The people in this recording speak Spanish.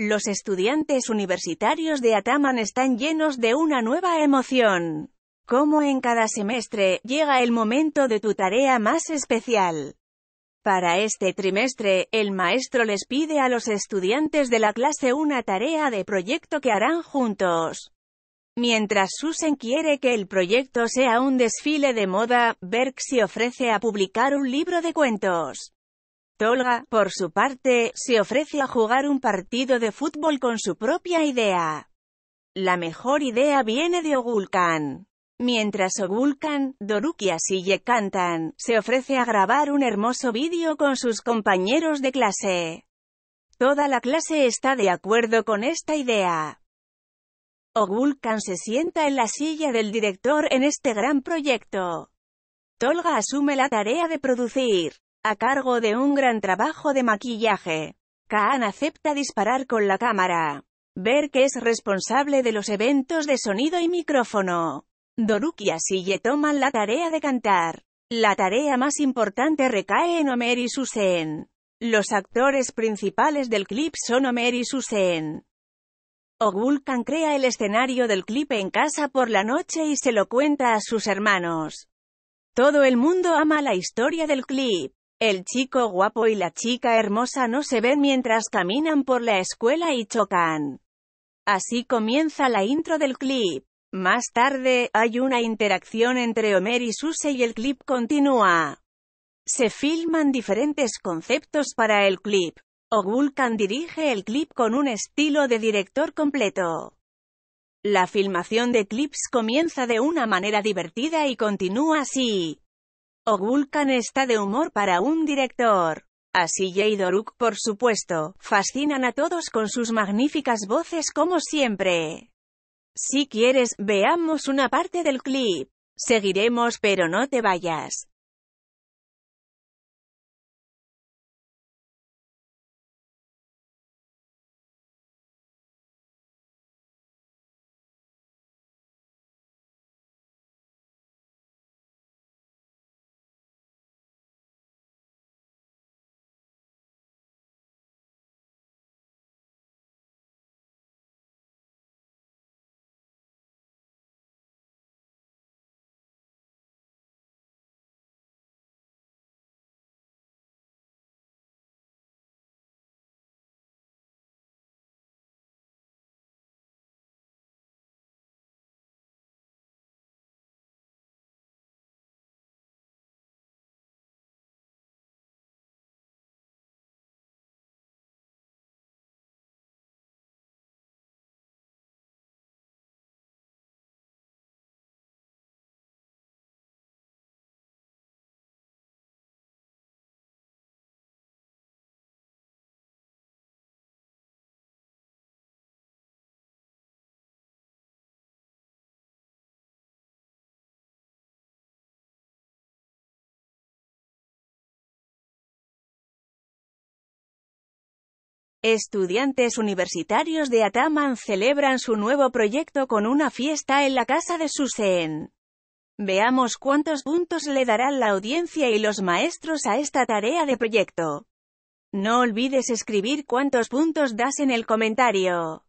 Los estudiantes universitarios de Ataman están llenos de una nueva emoción. Como en cada semestre, llega el momento de tu tarea más especial. Para este trimestre, el maestro les pide a los estudiantes de la clase una tarea de proyecto que harán juntos. Mientras Susan quiere que el proyecto sea un desfile de moda, Berg se ofrece a publicar un libro de cuentos. Tolga, por su parte, se ofrece a jugar un partido de fútbol con su propia idea. La mejor idea viene de Ogulkan. Mientras Ogulkan, Doruk y Asiye cantan, se ofrece a grabar un hermoso vídeo con sus compañeros de clase. Toda la clase está de acuerdo con esta idea. Ogulkan se sienta en la silla del director en este gran proyecto. Tolga asume la tarea de producir a cargo de un gran trabajo de maquillaje. Kaan acepta disparar con la cámara. Ver que es responsable de los eventos de sonido y micrófono. Doruk y Asiye toman la tarea de cantar. La tarea más importante recae en Homer y Susen. Los actores principales del clip son Homer y Susen. Ogulkan crea el escenario del clip en casa por la noche y se lo cuenta a sus hermanos. Todo el mundo ama la historia del clip. El chico guapo y la chica hermosa no se ven mientras caminan por la escuela y chocan. Así comienza la intro del clip. Más tarde, hay una interacción entre Homer y Suse y el clip continúa. Se filman diferentes conceptos para el clip. Ogulcan dirige el clip con un estilo de director completo. La filmación de clips comienza de una manera divertida y continúa así. Ogulcan está de humor para un director. Así Jay Doruk, por supuesto, fascinan a todos con sus magníficas voces como siempre. Si quieres, veamos una parte del clip. Seguiremos pero no te vayas. Estudiantes universitarios de Ataman celebran su nuevo proyecto con una fiesta en la casa de Susen. Veamos cuántos puntos le darán la audiencia y los maestros a esta tarea de proyecto. No olvides escribir cuántos puntos das en el comentario.